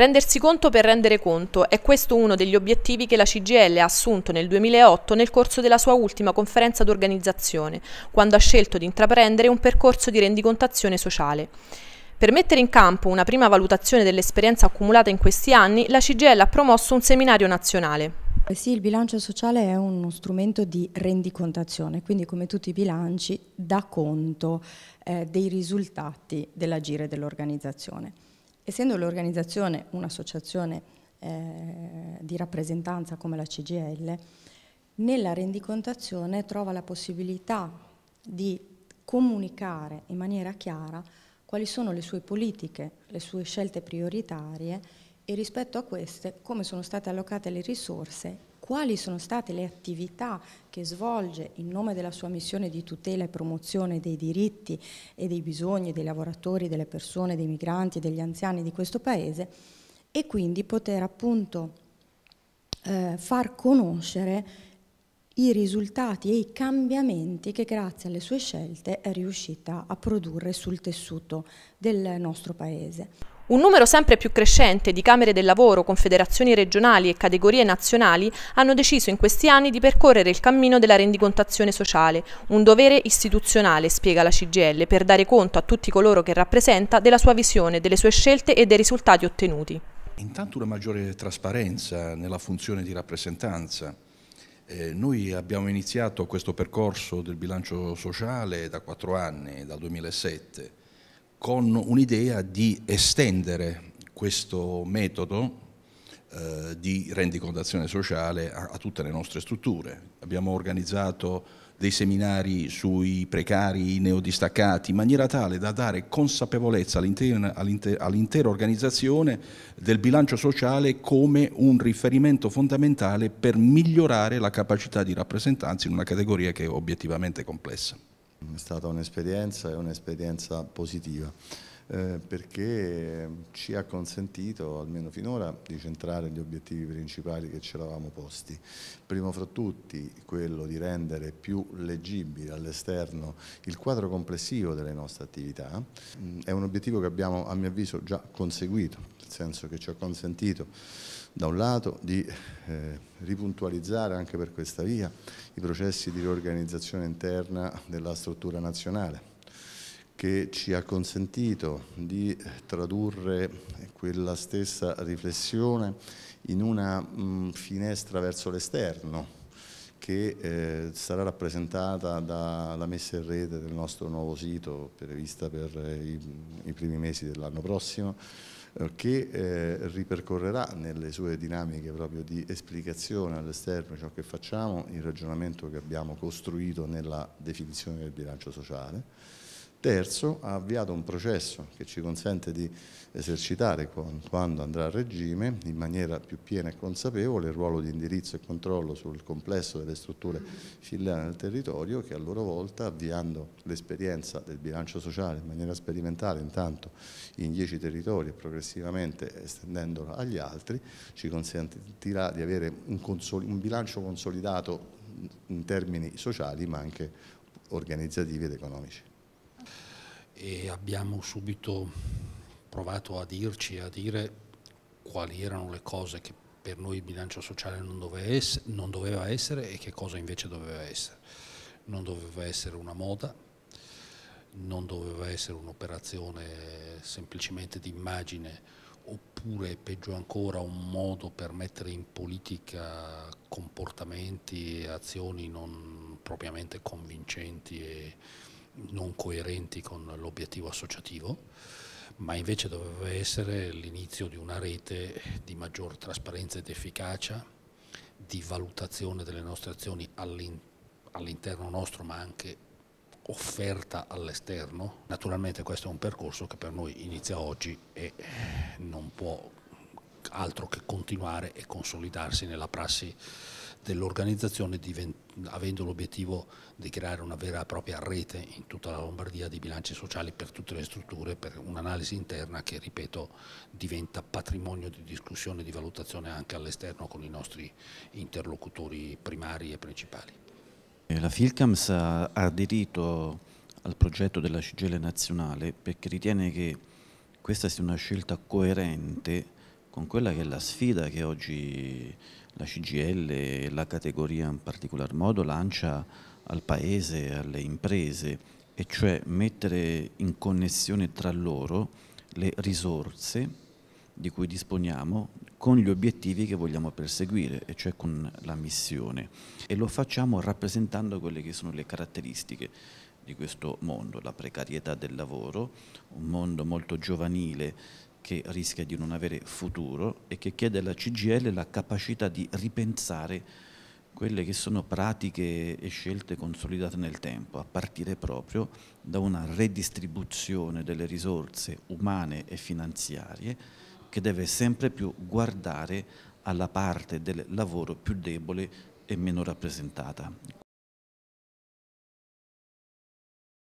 Rendersi conto per rendere conto è questo uno degli obiettivi che la CGL ha assunto nel 2008 nel corso della sua ultima conferenza d'organizzazione, quando ha scelto di intraprendere un percorso di rendicontazione sociale. Per mettere in campo una prima valutazione dell'esperienza accumulata in questi anni, la CGL ha promosso un seminario nazionale. Sì, il bilancio sociale è uno strumento di rendicontazione, quindi come tutti i bilanci dà conto eh, dei risultati dell'agire dell'organizzazione. Essendo l'organizzazione un'associazione eh, di rappresentanza come la CGL, nella rendicontazione trova la possibilità di comunicare in maniera chiara quali sono le sue politiche, le sue scelte prioritarie e rispetto a queste come sono state allocate le risorse quali sono state le attività che svolge in nome della sua missione di tutela e promozione dei diritti e dei bisogni dei lavoratori, delle persone, dei migranti, e degli anziani di questo Paese e quindi poter appunto eh, far conoscere i risultati e i cambiamenti che grazie alle sue scelte è riuscita a produrre sul tessuto del nostro Paese. Un numero sempre più crescente di Camere del Lavoro, confederazioni regionali e categorie nazionali hanno deciso in questi anni di percorrere il cammino della rendicontazione sociale, un dovere istituzionale, spiega la CGL, per dare conto a tutti coloro che rappresenta della sua visione, delle sue scelte e dei risultati ottenuti. Intanto una maggiore trasparenza nella funzione di rappresentanza. Eh, noi abbiamo iniziato questo percorso del bilancio sociale da quattro anni, dal 2007, con un'idea di estendere questo metodo eh, di rendicontazione sociale a, a, tutte le nostre strutture. Abbiamo organizzato dei seminari sui precari neodistaccati in maniera tale da dare consapevolezza all'intera all organizzazione del bilancio sociale come un riferimento fondamentale per migliorare la capacità di rappresentanza in una categoria che è obiettivamente complessa. È stata un'esperienza e un'esperienza positiva. Eh, perché ci ha consentito, almeno finora, di centrare gli obiettivi principali che ci eravamo posti. Primo fra tutti quello di rendere più leggibile all'esterno il quadro complessivo delle nostre attività. Mm, è un obiettivo che abbiamo, a mio avviso, già conseguito, nel senso che ci ha consentito da un lato di eh, ripuntualizzare anche per questa via i processi di riorganizzazione interna della struttura nazionale che ci ha consentito di tradurre quella stessa riflessione in una mh, mm, finestra verso l'esterno che eh, sarà rappresentata dalla messa in rete del nostro nuovo sito prevista per eh, i, i primi mesi dell'anno prossimo eh, che eh, ripercorrerà nelle sue dinamiche proprio di esplicazione all'esterno ciò che facciamo, il ragionamento che abbiamo costruito nella definizione del bilancio sociale Terzo, ha avviato un processo che ci consente di esercitare, quando andrà a regime, in maniera più piena e consapevole, il ruolo di indirizzo e controllo sul complesso delle strutture filiali nel territorio che a loro volta, avviando l'esperienza del bilancio sociale in maniera sperimentale, intanto in dieci territori e progressivamente estendendola agli altri, ci consentirà di avere un, un bilancio consolidato in termini sociali ma anche organizzativi ed economici e abbiamo subito provato a dirci, e a dire quali erano le cose che per noi il bilancio sociale non doveva, essere, non doveva essere e che cosa invece doveva essere. Non doveva essere una moda, non doveva essere un'operazione semplicemente di immagine oppure peggio ancora un modo per mettere in politica comportamenti e azioni non propriamente convincenti e, non coerenti con l'obiettivo associativo, ma invece doveva essere l'inizio di una rete di maggior trasparenza ed efficacia, di valutazione delle nostre azioni all'interno nostro, ma anche offerta all'esterno. Naturalmente questo è un percorso che per noi inizia oggi e non può altro che continuare e consolidarsi nella prassi dell'organizzazione avendo l'obiettivo di creare una vera e propria rete in tutta la Lombardia di bilanci sociali per tutte le strutture, per un'analisi interna che, ripeto, diventa patrimonio di discussione e di valutazione anche all'esterno con i nostri interlocutori primari e principali. Eh, la Filcams ha aderito al progetto della Cigele Nazionale perché ritiene che questa sia una scelta coerente con quella che è la sfida che oggi la CGL e la categoria in particolar modo lancia al paese, e alle imprese, e cioè mettere in connessione tra loro le risorse di cui disponiamo con gli obiettivi che vogliamo perseguire, e cioè con la missione. E lo facciamo rappresentando quelle che sono le caratteristiche di questo mondo, la precarietà del lavoro, un mondo molto giovanile che rischia di non avere futuro e che chiede alla CGL la capacità di ripensare quelle che sono pratiche e scelte consolidate nel tempo, a partire proprio da una redistribuzione delle risorse umane e finanziarie che deve sempre più guardare alla parte del lavoro più debole e meno rappresentata.